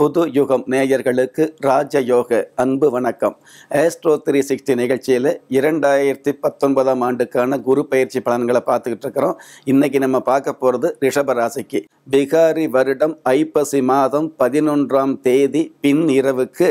புது யுகம் நேயர்களுக்கு ராஜயோக அன்பு வணக்கம் ஆஸ்ட்ரோ த்ரீ சிக்ஸ்டி நிகழ்ச்சியில் இரண்டாயிரத்தி பத்தொன்பதாம் ஆண்டுக்கான குரு பயிற்சி பலன்களை பார்த்துக்கிட்டு இருக்கிறோம் இன்னைக்கு நம்ம பார்க்க போகிறது ரிஷபராசிக்கு பிகாரி வருடம் ஐப்பசி மாதம் பதினொன்றாம் தேதி பின் இரவுக்கு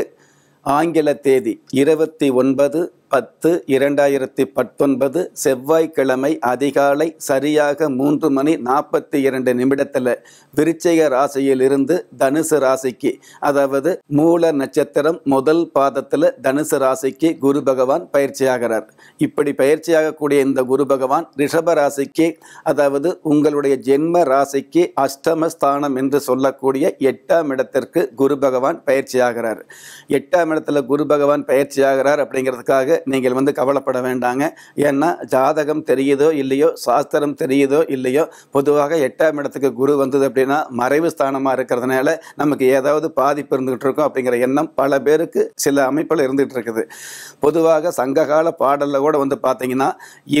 ஆங்கில தேதி இருபத்தி ஒன்பது பத்து இரண்டாயிரத்தி பத்தொன்பது செவ்வாய்க்கிழமை அதிகாலை சரியாக மூன்று மணி நாற்பத்தி இரண்டு நிமிடத்தில் விருச்சிக ராசியிலிருந்து தனுசு ராசிக்கு அதாவது மூல நட்சத்திரம் முதல் பாதத்தில் தனுசு ராசிக்கு குரு பகவான் பயிற்சியாகிறார் இப்படி பயிற்சியாகக்கூடிய இந்த குரு பகவான் ரிஷப ராசிக்கு அதாவது உங்களுடைய ஜென்ம ராசிக்கு அஷ்டமஸ்தானம் என்று சொல்லக்கூடிய எட்டாம் இடத்திற்கு குரு பகவான் பயிற்சியாகிறார் எட்டாம் இடத்துல குரு பகவான் பயிற்சியாகிறார் அப்படிங்கிறதுக்காக நீங்கள் வந்து கவலைப்பட வேண்டாங்க ஏன்னா ஜாதகம் தெரியுதோ இல்லையோ சாஸ்திரம் தெரியுதோ இல்லையோ பொதுவாக எட்டாம் இடத்துக்கு குரு வந்தது அப்படின்னா மறைவு ஸ்தானமாக இருக்கிறதுனால நமக்கு ஏதாவது பாதிப்பு இருந்துகிட்டு இருக்கும் அப்படிங்கிற எண்ணம் பல பேருக்கு சில அமைப்பில் இருந்துகிட்டு இருக்குது பொதுவாக சங்ககால பாடலில் கூட வந்து பார்த்தீங்கன்னா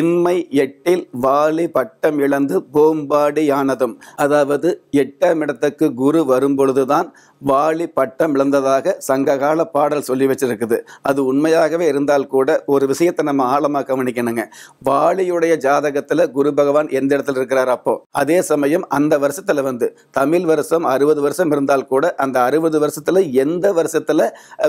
இன்மை எட்டில் வாலி பட்டம் இழந்து போம்பாடியானதும் ஆனதும் அதாவது எட்டாம் இடத்துக்கு குரு வரும்பொழுது தான் வாலி பட்டம் இழந்ததாக சங்ககால பாடல் சொல்லி வச்சிருக்குது அது உண்மையாகவே இருந்தால் கூட கூட ஒரு விஷயத்தை நம்ம ஆழமாக கவனிக்கணுங்க வாலியுடைய ஜாதகத்தில் குரு பகவான் எந்த இடத்துல இருக்கிறார் அப்போ அதே சமயம் அந்த வருஷத்தில் வந்து தமிழ் வருஷம் அறுபது வருஷம் இருந்தால் கூட அந்த அறுபது வருஷத்தில் எந்த வருஷத்தில்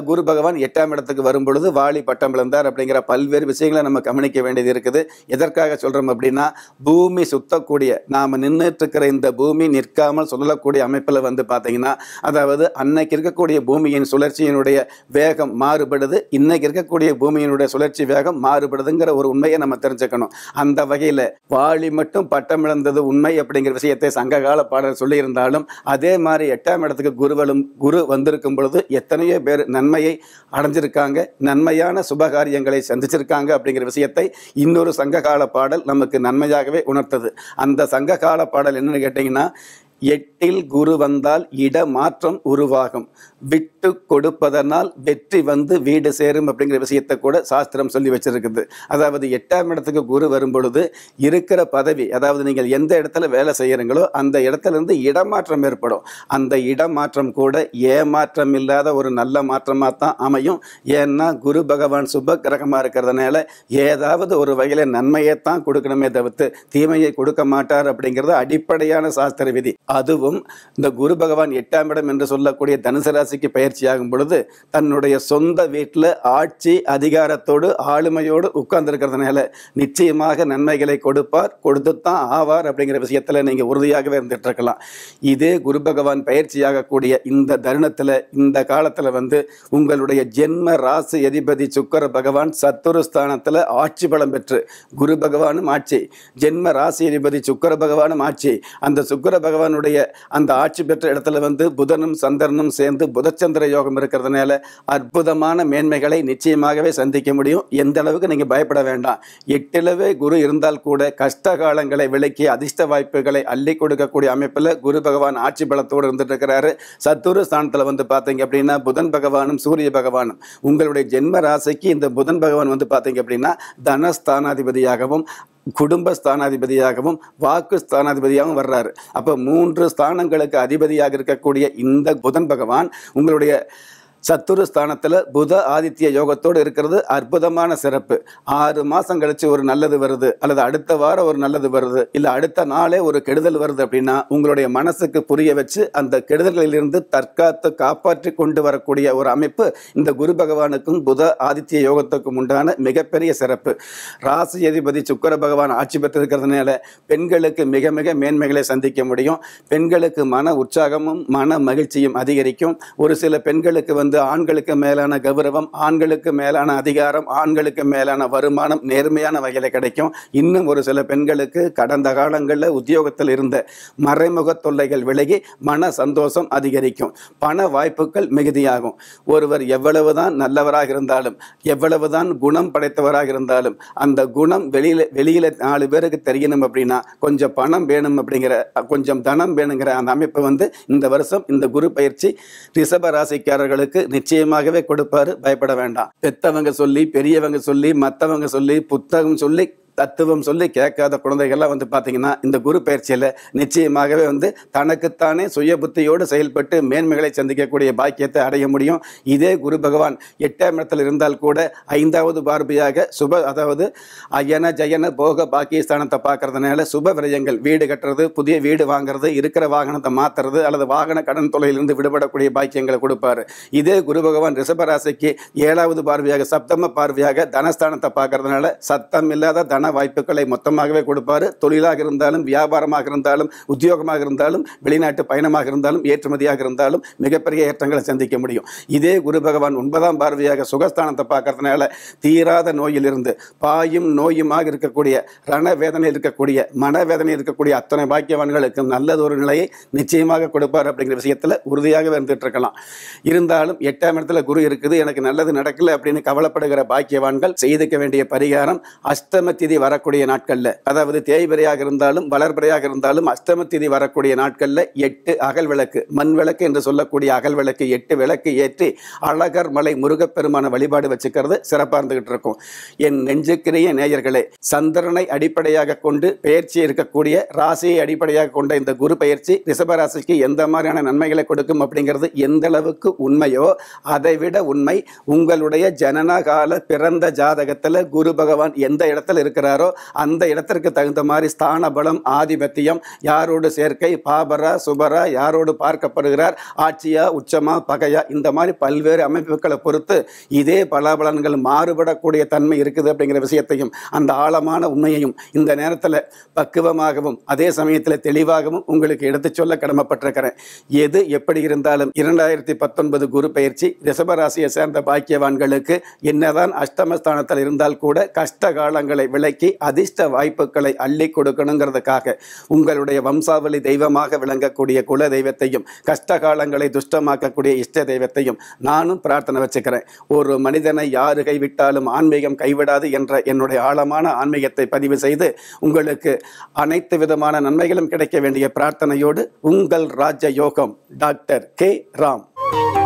குரு பகவான் எட்டாம் இடத்துக்கு வரும் பொழுது வாலி பட்டம் விழுந்தார் அப்படிங்கிற பல்வேறு விஷயங்களை நம்ம கவனிக்க வேண்டியது இருக்குது எதற்காக சொல்கிறோம் அப்படின்னா பூமி சுத்தக்கூடிய நாம நின்றுட்டு இருக்கிற இந்த பூமி நிற்காமல் சொல்லக்கூடிய அமைப்பில் வந்து பார்த்தீங்கன்னா அதாவது அன்னைக்கு இருக்கக்கூடிய பூமியின் சுழற்சியினுடைய வேகம் மாறுபடுது இன்னைக்கு இருக்கக்கூடிய பூமியினுடைய சுழற்சி வேகம் மாறுபடுதுங்கிற ஒரு உண்மையை நம்ம தெரிஞ்சுக்கணும் அந்த வகையில் வாளி மட்டும் பட்டம் இழந்தது உண்மை அப்படிங்கிற விஷயத்தை சங்ககால பாடல் சொல்லியிருந்தாலும் அதே மாதிரி எட்டாம் இடத்துக்கு குருவலும் குரு வந்திருக்கும் பொழுது எத்தனையோ பேர் நன்மையை அடைஞ்சிருக்காங்க நன்மையான சுபகாரியங்களை சந்திச்சிருக்காங்க அப்படிங்கிற விஷயத்தை இன்னொரு சங்ககால பாடல் நமக்கு நன்மையாகவே உணர்த்தது அந்த சங்ககால பாடல் என்னன்னு கேட்டிங்கன்னா எட்டில் குரு வந்தால் இடமாற்றம் உருவாகும் விட்டு கொடுப்பதனால் வெற்றி வந்து வீடு சேரும் அப்படிங்கிற விஷயத்தை கூட சாஸ்திரம் சொல்லி வச்சுருக்குது அதாவது எட்டாம் இடத்துக்கு குரு வரும் பொழுது இருக்கிற பதவி அதாவது நீங்கள் எந்த இடத்துல வேலை செய்கிறீங்களோ அந்த இடத்துலேருந்து இடமாற்றம் ஏற்படும் அந்த இடமாற்றம் கூட ஏமாற்றம் இல்லாத ஒரு நல்ல மாற்றமாக தான் அமையும் ஏன்னா குரு பகவான் சுப கிரகமாக இருக்கிறதுனால ஏதாவது ஒரு வகையில் நன்மையை தான் கொடுக்கணுமே தவிர்த்து தீமையை கொடுக்க மாட்டார் அப்படிங்கிறது அடிப்படையான சாஸ்திர விதி அதுவும் இந்த குரு பகவான் எட்டாம் இடம் என்று சொல்லக்கூடிய தனுசு ராசிக்கு பயிற்சியாகும் பொழுது தன்னுடைய சொந்த வீட்டில் ஆட்சி அதிகாரத்தோடு ஆளுமையோடு உட்கார்ந்துருக்கிறதுனால நிச்சயமாக நன்மைகளை கொடுப்பார் கொடுத்துத்தான் ஆவார் அப்படிங்கிற விஷயத்தில் நீங்கள் உறுதியாகவே இருந்துட்டு இருக்கலாம் இதே குரு பகவான் பயிற்சியாகக்கூடிய இந்த தருணத்தில் இந்த காலத்தில் வந்து உங்களுடைய ஜென்ம ராசி அதிபதி சுக்கர பகவான் சத்துரு ஸ்தானத்தில் ஆட்சி பலம் பெற்று குரு பகவானும் ஆட்சி ஜென்ம ராசி அதிபதி சுக்கர பகவானும் ஆட்சி அந்த சுக்கர பகவானுடைய அவருடைய அந்த ஆட்சி பெற்ற இடத்துல வந்து புதனும் சந்திரனும் சேர்ந்து புதச்சந்திர யோகம் இருக்கிறதுனால அற்புதமான மேன்மைகளை நிச்சயமாகவே சந்திக்க முடியும் எந்த அளவுக்கு நீங்கள் பயப்பட வேண்டாம் எட்டிலவே குரு இருந்தால் கூட கஷ்ட காலங்களை விளக்கி அதிர்ஷ்ட வாய்ப்புகளை அள்ளி கொடுக்கக்கூடிய அமைப்பில் குரு பகவான் ஆட்சி பலத்தோடு இருந்துட்டு இருக்கிறாரு சத்துரு ஸ்தானத்தில் வந்து பார்த்தீங்க அப்படின்னா புதன் பகவானும் சூரிய பகவானும் உங்களுடைய ஜென்ம ராசிக்கு இந்த புதன் பகவான் வந்து பார்த்தீங்க அப்படின்னா தனஸ்தானாதிபதியாகவும் குடும்ப ஸ்தானாதிபதியாகவும் வாக்கு ஸ்தானாதிபதியாகவும் வர்றாரு அப்போ மூன்று ஸ்தானங்களுக்கு அதிபதியாக இருக்கக்கூடிய இந்த புதன் பகவான் உங்களுடைய சத்துரு ஸ்தானத்தில் புத ஆதித்ய யோகத்தோடு இருக்கிறது அற்புதமான சிறப்பு ஆறு மாதம் கழிச்சு ஒரு நல்லது வருது அல்லது அடுத்த வாரம் ஒரு நல்லது வருது இல்லை அடுத்த நாளே ஒரு கெடுதல் வருது அப்படின்னா உங்களுடைய மனசுக்கு புரிய வச்சு அந்த கெடுதல்களிலிருந்து தற்காத்து காப்பாற்றி கொண்டு வரக்கூடிய ஒரு அமைப்பு இந்த குரு பகவானுக்கும் புத ஆதித்ய யோகத்துக்கும் உண்டான மிகப்பெரிய சிறப்பு ராசி அதிபதி சுக்கர பகவான் ஆட்சி பெற்றிருக்கிறதுனால பெண்களுக்கு மிக மிக மேன்மைகளை சந்திக்க முடியும் பெண்களுக்கு மன உற்சாகமும் மன மகிழ்ச்சியும் அதிகரிக்கும் ஒரு சில பெண்களுக்கு வந்து வந்து ஆண்களுக்கு மேலான கௌரவம் ஆண்களுக்கு மேலான அதிகாரம் ஆண்களுக்கு மேலான வருமானம் நேர்மையான வகையில் கிடைக்கும் இன்னும் ஒரு சில பெண்களுக்கு கடந்த காலங்களில் உத்தியோகத்தில் இருந்த மறைமுக தொல்லைகள் விலகி மன சந்தோஷம் அதிகரிக்கும் பண வாய்ப்புகள் மிகுதியாகும் ஒருவர் எவ்வளவுதான் நல்லவராக இருந்தாலும் எவ்வளவுதான் குணம் படைத்தவராக இருந்தாலும் அந்த குணம் வெளியில் வெளியில் நாலு பேருக்கு தெரியணும் அப்படின்னா கொஞ்சம் பணம் வேணும் அப்படிங்கிற கொஞ்சம் தனம் வேணுங்கிற அந்த அமைப்பு வந்து இந்த வருஷம் இந்த குரு பயிற்சி ரிஷப ராசிக்காரர்களுக்கு நிச்சயமாகவே கொடுப்பாரு பயப்பட வேண்டாம் பெத்தவங்க சொல்லி பெரியவங்க சொல்லி மத்தவங்க சொல்லி புத்தகம் சொல்லி தத்துவம் சொல்லி கேட்காத குழந்தைகள்லாம் வந்து பார்த்திங்கன்னா இந்த குரு பயிற்சியில் நிச்சயமாகவே வந்து தனக்குத்தானே சுய புத்தியோடு செயல்பட்டு மேன்மைகளை சந்திக்கக்கூடிய பாக்கியத்தை அடைய முடியும் இதே குரு பகவான் எட்டாம் இடத்தில் இருந்தால் கூட ஐந்தாவது பார்வையாக சுப அதாவது அயன ஜயன போக பாக்கியஸ்தானத்தை பார்க்கறதுனால சுப விரயங்கள் வீடு கட்டுறது புதிய வீடு வாங்குறது இருக்கிற வாகனத்தை மாற்றுறது அல்லது வாகன கடன் தொலையிலிருந்து விடுபடக்கூடிய பாக்கியங்களை கொடுப்பார் இதே குரு பகவான் ரிஷபராசிக்கு ஏழாவது பார்வையாக சப்தம பார்வையாக தனஸ்தானத்தை பார்க்கறதுனால சத்தம் இல்லாத தன பண வாய்ப்புகளை மொத்தமாகவே கொடுப்பார் தொழிலாக இருந்தாலும் வியாபாரமாக இருந்தாலும் உத்தியோகமாக இருந்தாலும் வெளிநாட்டு பயணமாக இருந்தாலும் ஏற்றுமதியாக இருந்தாலும் மிகப்பெரிய ஏற்றங்களை சந்திக்க முடியும் இதே குரு பகவான் ஒன்பதாம் பார்வையாக சுகஸ்தானத்தை பார்க்கறதுனால தீராத நோயிலிருந்து பாயும் நோயுமாக இருக்கக்கூடிய ரண வேதனை இருக்கக்கூடிய மனவேதனை இருக்கக்கூடிய அத்தனை பாக்கியவான்களுக்கு நல்லது ஒரு நிலையை நிச்சயமாக கொடுப்பார் அப்படிங்கிற விஷயத்தில் உறுதியாக இருந்துட்டு இருக்கலாம் இருந்தாலும் எட்டாம் இடத்துல குரு இருக்குது எனக்கு நல்லது நடக்கல அப்படின்னு கவலைப்படுகிற பாக்கியவான்கள் செய்திக்க வேண்டிய பரிகாரம் அஷ்டம தேதி வரக்கூடிய நாட்களில் அதாவது தேய்பிரையாக இருந்தாலும் வளர்பிரையாக இருந்தாலும் அஷ்டம திதி வரக்கூடிய நாட்களில் எட்டு அகல் விளக்கு மண் விளக்கு என்று சொல்லக்கூடிய அகல் விளக்கு எட்டு விளக்கு ஏற்றி அழகர் மலை முருகப்பெருமான வழிபாடு வச்சுக்கிறது சிறப்பாக இருந்துகிட்டு இருக்கும் என் நெஞ்சுக்கிறிய நேயர்களே சந்திரனை அடிப்படையாக கொண்டு பயிற்சி இருக்கக்கூடிய ராசியை அடிப்படையாக கொண்ட இந்த குரு பயிற்சி ரிஷபராசிக்கு எந்த மாதிரியான நன்மைகளை கொடுக்கும் அப்படிங்கிறது எந்த அளவுக்கு உண்மையோ அதைவிட உண்மை உங்களுடைய ஜனனகால பிறந்த ஜாதகத்தில் குரு பகவான் எந்த இடத்துல இருக்கிற இருக்கிறாரோ அந்த இடத்திற்கு தகுந்த மாதிரி ஸ்தான பலம் ஆதிபத்தியம் யாரோடு சேர்க்கை பாபரா சுபரா யாரோடு பார்க்கப்படுகிறார் ஆட்சியா உச்சமா பகையா இந்த மாதிரி பல்வேறு அமைப்புகளை பொறுத்து இதே பலாபலன்கள் மாறுபடக்கூடிய தன்மை இருக்குது அப்படிங்கிற விஷயத்தையும் அந்த ஆழமான உண்மையையும் இந்த நேரத்தில் பக்குவமாகவும் அதே சமயத்தில் தெளிவாகவும் உங்களுக்கு எடுத்து சொல்ல கடமைப்பட்டிருக்கிறேன் எது எப்படி இருந்தாலும் இரண்டாயிரத்தி பத்தொன்பது குரு பயிற்சி ரிசபராசியை சேர்ந்த பாக்கியவான்களுக்கு என்னதான் அஷ்டமஸ்தானத்தில் இருந்தால் கூட கஷ்ட காலங்களை விலை பிள்ளைக்கு அதிர்ஷ்ட வாய்ப்புகளை அள்ளி கொடுக்கணுங்கிறதுக்காக உங்களுடைய வம்சாவளி தெய்வமாக விளங்கக்கூடிய குல தெய்வத்தையும் கஷ்ட காலங்களை துஷ்டமாக்கக்கூடிய இஷ்ட தெய்வத்தையும் நானும் பிரார்த்தனை வச்சுக்கிறேன் ஒரு மனிதனை யாரு கைவிட்டாலும் ஆன்மீகம் கைவிடாது என்ற என்னுடைய ஆழமான ஆன்மீகத்தை பதிவு செய்து உங்களுக்கு அனைத்து விதமான நன்மைகளும் கிடைக்க வேண்டிய பிரார்த்தனையோடு உங்கள் ராஜ யோகம் டாக்டர் கே ராம்